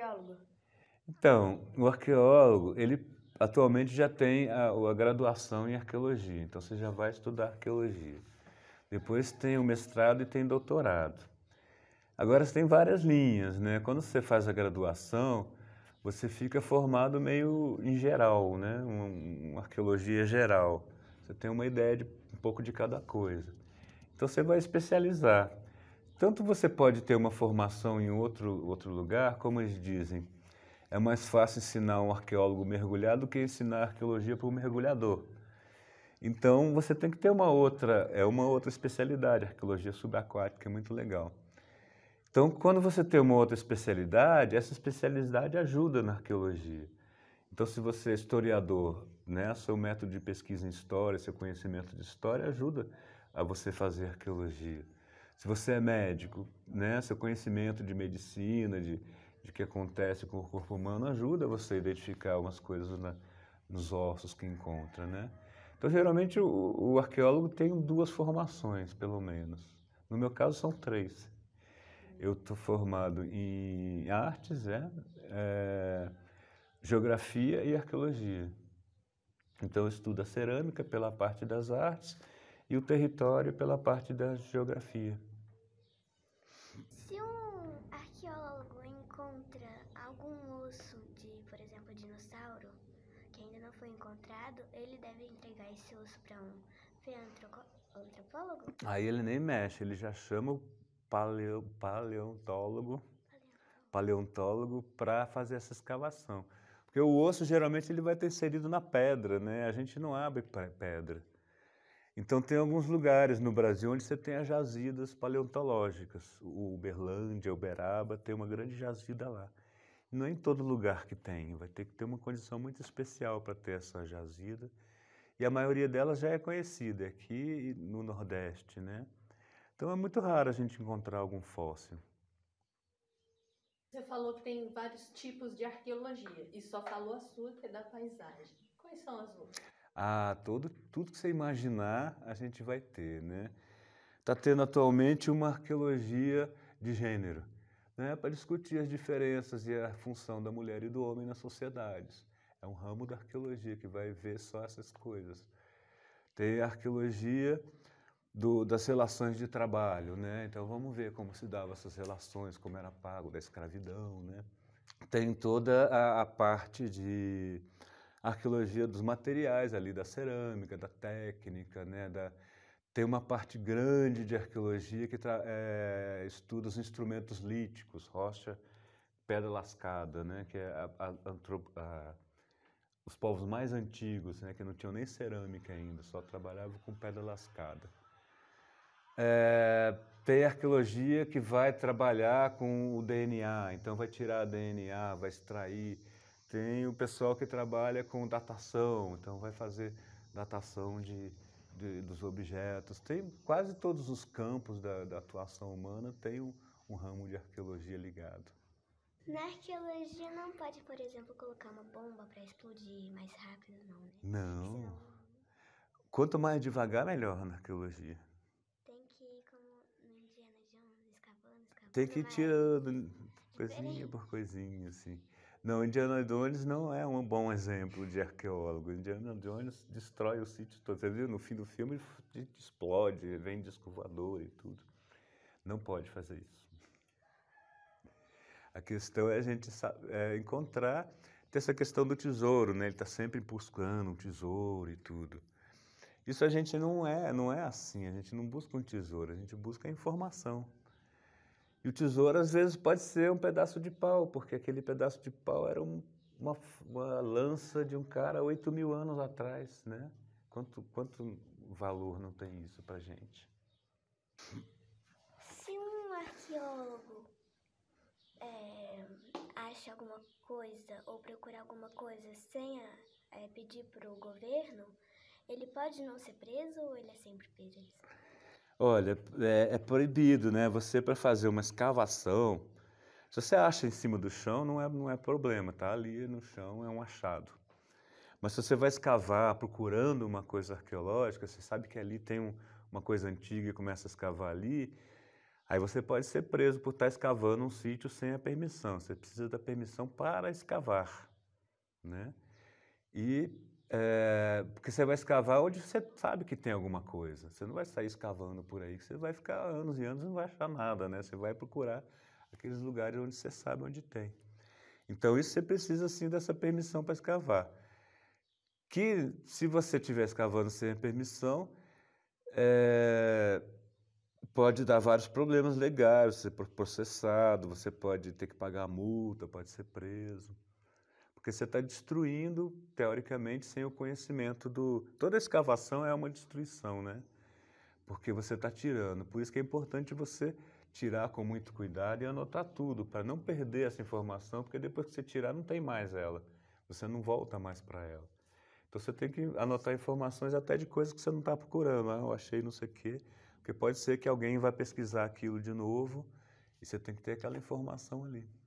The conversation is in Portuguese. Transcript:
arqueólogo? Então, o arqueólogo, ele atualmente já tem a, a graduação em arqueologia, então você já vai estudar arqueologia. Depois tem o mestrado e tem doutorado. Agora você tem várias linhas, né? Quando você faz a graduação, você fica formado meio em geral, né? Uma, uma, arqueologia geral. Você tem uma ideia de um pouco de cada coisa. Então você vai especializar. Tanto você pode ter uma formação em outro, outro lugar, como eles dizem, é mais fácil ensinar um arqueólogo mergulhado que ensinar arqueologia para um mergulhador. Então você tem que ter uma outra, é uma outra especialidade, arqueologia subaquática é muito legal. Então quando você tem uma outra especialidade, essa especialidade ajuda na arqueologia. Então se você é historiador, né, seu método de pesquisa em história, seu conhecimento de história ajuda a você fazer arqueologia. Se você é médico, né, seu conhecimento de medicina, de, de que acontece com o corpo humano, ajuda você a identificar algumas coisas na, nos ossos que encontra, né? Então, geralmente, o, o, arqueólogo tem duas formações, pelo menos. No meu caso, são três. Eu estou formado em artes, é, é, geografia e arqueologia. Então, eu estudo a cerâmica pela parte das artes, e o território pela parte da geografia. Se um arqueólogo encontra algum osso de, por exemplo, dinossauro que ainda não foi encontrado, ele deve entregar esse osso para um antropólogo? Aí ele nem mexe, ele já chama o paleo, paleontólogo paleontólogo para fazer essa escavação. Porque o osso geralmente ele vai ter inserido na pedra, né? A gente não abre pedra. Então, tem alguns lugares no Brasil onde você tem as jazidas paleontológicas. O Uberlândia, Uberaba, tem uma grande jazida lá. Não é em todo lugar que tem, vai ter que ter uma condição muito especial para ter essa jazida. E a maioria delas já é conhecida aqui no Nordeste, né? Então é muito raro a gente encontrar algum fóssil. Você falou que tem vários tipos de arqueologia e só falou a sua, que é da paisagem. Quais são as outras? ah todo, tudo que você imaginar a gente vai ter, né? Está tendo atualmente uma arqueologia de gênero, né? Para discutir as diferenças e a função da mulher e do homem nas sociedades. É um ramo da arqueologia que vai ver só essas coisas. Tem a arqueologia do, das relações de trabalho, né? Então vamos ver como se davam essas relações, como era pago da escravidão, né? Tem toda a, a parte de arqueologia dos materiais ali, da cerâmica, da técnica, né, da, tem uma parte grande de arqueologia que tra... é... estuda os instrumentos líticos, rocha, pedra lascada, né? que é a, a, a... os povos mais antigos, né? que não tinham nem cerâmica ainda, só trabalhavam com pedra lascada. É... tem arqueologia que vai trabalhar com o DNA, então vai tirar DNA, vai extrair tem o pessoal que trabalha com datação, então vai fazer datação de, de dos objetos. Tem quase todos os campos da, da atuação humana tem um, um ramo de arqueologia ligado. Na arqueologia não pode, por exemplo, colocar uma bomba para explodir mais rápido, não, né? Não. Senão... Quanto mais devagar, melhor na arqueologia. Tem que ir como no Indiana Jones, escavando, escavando. Tem que ir tirando é coisinha por coisinha, assim. Não, Indiana Jones não é um bom exemplo de arqueólogo. Indiana Jones destrói o sítio todo. Você viu? No fim do filme ele explode, vem disco e tudo. Não pode fazer isso. A questão é a gente é, encontrar tem essa questão do tesouro, né? Ele está sempre buscando um tesouro e tudo. Isso a gente não é, não é assim. A gente não busca um tesouro, a gente busca a informação. E o tesouro, às vezes, pode ser um pedaço de pau, porque aquele pedaço de pau era um, uma, uma, lança de um cara 8 mil anos atrás, né? Quanto, quanto valor não tem isso para gente? Se um arqueólogo é, acha alguma coisa ou procura alguma coisa sem a, eh, é, pedir para o governo, ele pode não ser preso ou ele é sempre preso? Olha, é, é proibido, né? Você para fazer uma escavação, se você acha em cima do chão, não é, não é problema, tá? Ali no chão é um achado. Mas se você vai escavar procurando uma coisa arqueológica, você sabe que ali tem um, uma coisa antiga e começa a escavar ali, aí você pode ser preso por estar tá escavando um sítio sem a permissão. Você precisa da permissão para escavar, né? E é, porque você vai escavar onde você sabe que tem alguma coisa. Você não vai sair escavando por aí, você vai ficar anos e anos e não vai achar nada, né? Você vai procurar aqueles lugares onde você sabe onde tem. Então, isso você precisa, sim, dessa permissão para escavar. Que, se você estiver escavando sem permissão, é, pode dar vários problemas legais, você é processado, você pode ter que pagar multa, pode ser preso. Porque você está destruindo, teoricamente, sem o conhecimento do. Toda escavação é uma destruição, né? Porque você está tirando. Por isso que é importante você tirar com muito cuidado e anotar tudo, para não perder essa informação, porque depois que você tirar, não tem mais ela. Você não volta mais para ela. Então você tem que anotar informações até de coisas que você não está procurando. Ah, eu achei não sei o quê. Porque pode ser que alguém vai pesquisar aquilo de novo e você tem que ter aquela informação ali.